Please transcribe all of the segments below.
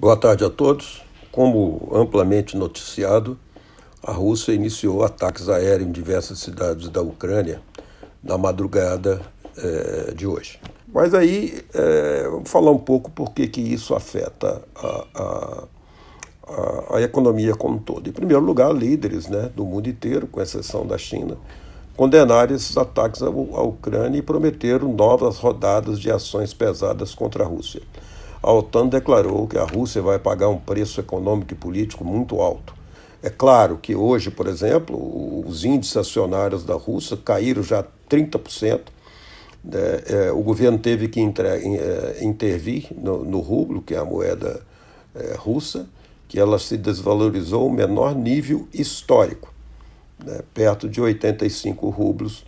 Boa tarde a todos. Como amplamente noticiado, a Rússia iniciou ataques aéreos em diversas cidades da Ucrânia na madrugada eh, de hoje. Mas aí, eh, vou falar um pouco por que, que isso afeta a, a, a, a economia como um todo. Em primeiro lugar, líderes né, do mundo inteiro, com exceção da China, condenaram esses ataques à Ucrânia e prometeram novas rodadas de ações pesadas contra a Rússia a OTAN declarou que a Rússia vai pagar um preço econômico e político muito alto. É claro que hoje, por exemplo, os índices acionários da Rússia caíram já 30%. É, é, o governo teve que é, intervir no, rublo, que é a moeda russa, que ela se desvalorizou ao menor nível histórico, né, perto de 85 rublos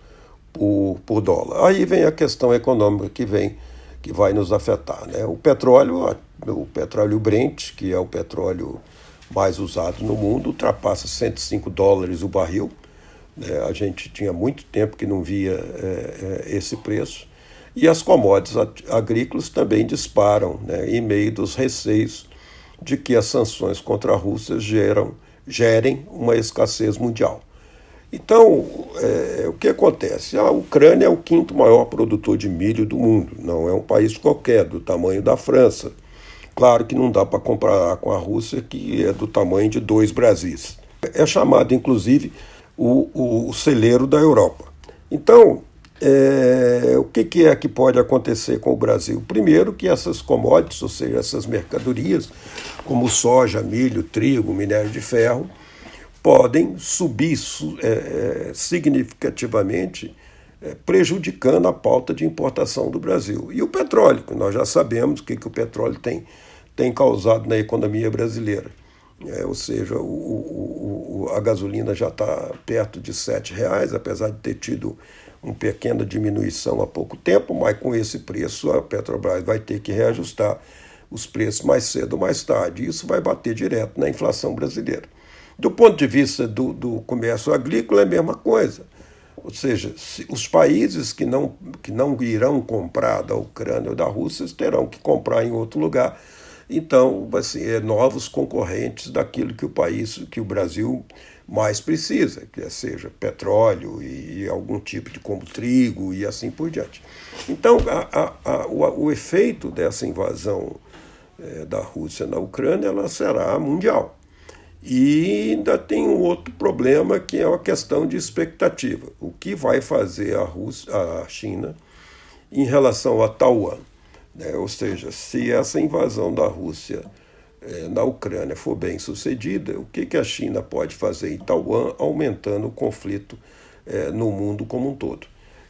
por, por dólar. Aí vem a questão econômica que vem que vai nos afetar. Né? O petróleo, o petróleo Brent, que é o petróleo mais usado no mundo, ultrapassa 105 dólares o barril. Né? A gente tinha muito tempo que não via é, é esse preço. E as commodities agrícolas também disparam, né? em meio dos receios de que as sanções contra a Rússia geram, gerem uma escassez mundial. Então, é, o que acontece? A Ucrânia é o quinto maior produtor de milho do mundo, não é um país qualquer, do tamanho da França. Claro que não dá para comparar com a Rússia, que é do tamanho de dois Brasis. É chamado, inclusive, o, o, o celeiro da Europa. Então, é, o que, que, é que pode acontecer com o Brasil? Primeiro, que essas commodities, ou seja, essas mercadorias, como soja, milho, trigo, minério de ferro, podem subir é, é, significativamente, é, prejudicando a pauta de importação do Brasil. E o petróleo, nós já sabemos o que, que o petróleo tem, tem causado na economia brasileira. É, ou seja, o, o, o, a gasolina já está perto de R$ reais, apesar de ter tido uma pequena diminuição há pouco tempo, mas com esse preço a Petrobras vai ter que reajustar os preços mais cedo ou mais tarde. Isso vai bater direto na inflação brasileira. Do ponto de vista do, do comércio agrícola, é a mesma coisa. Ou seja, os países que não, que não irão comprar da Ucrânia ou da Rússia terão que comprar em outro lugar. Então, assim, é novos concorrentes daquilo que o país, que o Brasil mais precisa, que é, seja petróleo e algum tipo de como trigo e assim por diante. Então, a, a, a, o, o, efeito dessa invasão é, da Rússia na Ucrânia ela será mundial. E ainda tem um outro problema que é uma questão de expectativa. O que vai fazer a, Rússia, a China em relação a Taiwan? Né? Ou seja, se essa invasão da Rússia é, na Ucrânia for bem sucedida, o que, que a China pode fazer em Taiwan, aumentando o conflito é, no mundo como um todo?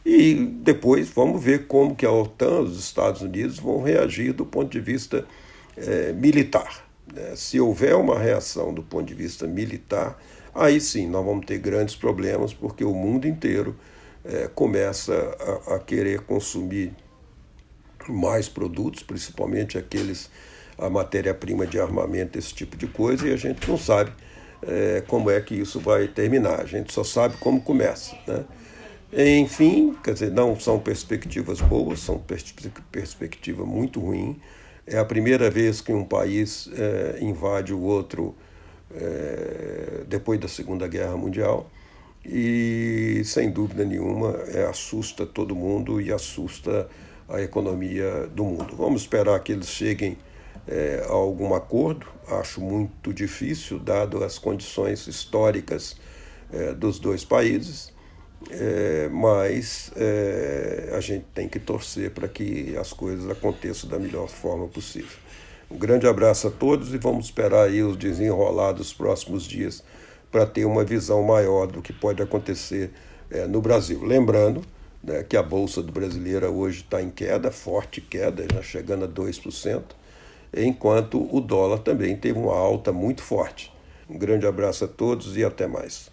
E depois vamos ver como que a OTAN, os Estados Unidos, vão reagir do ponto de vista é, militar. Né? Se houver uma reação do ponto de vista militar, aí sim nós vamos ter grandes problemas, porque o mundo inteiro é, começa a, a querer consumir mais produtos, principalmente aqueles a matéria-prima de armamento, esse tipo de coisa, e a gente não sabe é, como é que isso vai terminar, a gente só sabe como começa. Né? Enfim, quer dizer, não são perspectivas boas, são pers perspectiva muito ruim. É a primeira vez que um país é, invade o outro é, depois da Segunda Guerra Mundial e, sem dúvida nenhuma, é, assusta todo mundo e assusta a economia do mundo. Vamos esperar que eles cheguem é, a algum acordo, acho muito difícil, dado as condições históricas é, dos dois países é, mas é, a gente tem que torcer para que as coisas aconteçam da melhor forma possível. Um grande abraço a todos e vamos esperar aí os desenrolar dos próximos dias para ter uma visão maior do que pode acontecer é, no Brasil. Lembrando né, que a Bolsa do Brasileira hoje está em queda, forte queda, já chegando a 2%, enquanto o dólar também teve uma alta muito forte. Um grande abraço a todos e até mais.